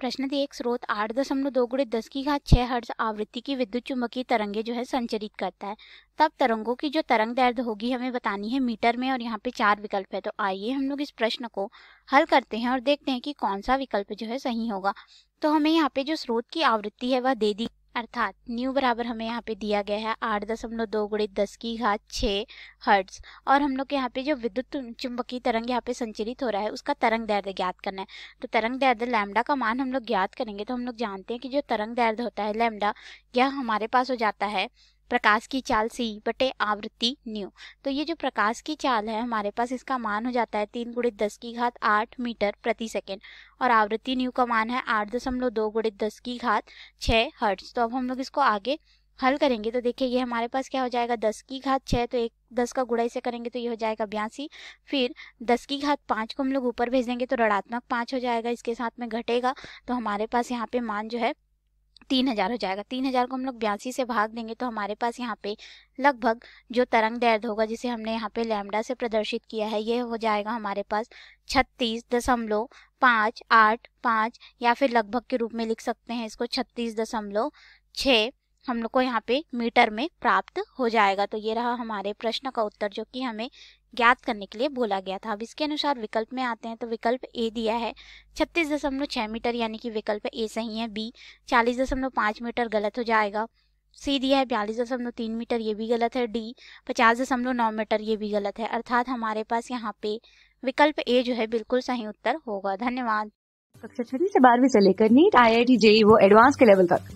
प्रश्न थी एक स्रोत आठ दशमलव दो गुड़े दस की घात छः हर्ज आवृत्ति की विद्युत चुंबकीय तरंगे जो है संचरित करता है तब तरंगों की जो तरंग दर्द होगी हमें बतानी है मीटर में और यहाँ पे चार विकल्प है तो आइए हम लोग इस प्रश्न को हल करते हैं और देखते हैं कि कौन सा विकल्प जो है सही होगा तो हमें यहाँ पे जो स्रोत की आवृत्ति है वह दे दी अर्थात न्यू बराबर हमें यहाँ पे दिया गया है आठ दशमलव दो गुड़े दस की घात छः हर्ट्स और हम लोग यहाँ पे जो विद्युत चुंबकीय तरंग यहाँ पे संचरित हो रहा है उसका तरंग दर्द ज्ञात करना है तो तरंग दर्द लैमडा का मान हम लोग ज्ञात करेंगे तो हम लोग जानते हैं कि जो तरंग दर्द होता है लैमडा यह हमारे पास हो जाता है प्रकाश की चाल सी बटे आवृत्ति न्यू तो ये जो प्रकाश की चाल है हमारे पास इसका मान हो जाता है तीन गुणित दस की घात आठ मीटर प्रति सेकेंड और आवृत्ति न्यू का मान है आठ दशमलव दो गुणित दस की घात छः हर्ट्स तो अब हम लोग इसको आगे हल करेंगे तो देखिए ये हमारे पास क्या हो जाएगा दस की घात छः तो एक दस का गुड़ा से करेंगे तो ये हो जाएगा बयासी फिर दस की घात पाँच को हम लोग ऊपर भेज देंगे तो ऋणात्मक पाँच हो जाएगा इसके साथ में घटेगा तो हमारे पास यहाँ पे मान जो है तीन हजार हो जाएगा तीन हजार को हम लोग बयासी से भाग देंगे तो हमारे पास यहाँ पे लगभग जो तरंग दर्द होगा जिसे हमने यहाँ पे लैमडा से प्रदर्शित किया है ये हो जाएगा हमारे पास छत्तीस दशमलव पाँच आठ पाँच या फिर लगभग के रूप में लिख सकते हैं इसको छत्तीस दशमलव छः हम लोग को यहाँ पे मीटर में प्राप्त हो जाएगा तो ये रहा हमारे प्रश्न का उत्तर जो कि हमें ज्ञात करने के लिए बोला गया था अब इसके अनुसार विकल्प में आते हैं तो विकल्प ए दिया है छत्तीस दशमलव छः मीटर यानी कि विकल्प ए सही है बी चालीस दशमलव पाँच मीटर गलत हो जाएगा सी दिया है बयालीस दशमलव तीन मीटर ये भी गलत है डी पचास दशमलव नौ मीटर ये भी गलत है अर्थात हमारे पास यहाँ पे विकल्प ए जो है बिल्कुल सही उत्तर होगा धन्यवाद कक्षा छठी से बारहवीं से लेकर NEET I I T JEE वो एडवांस के लेवल तक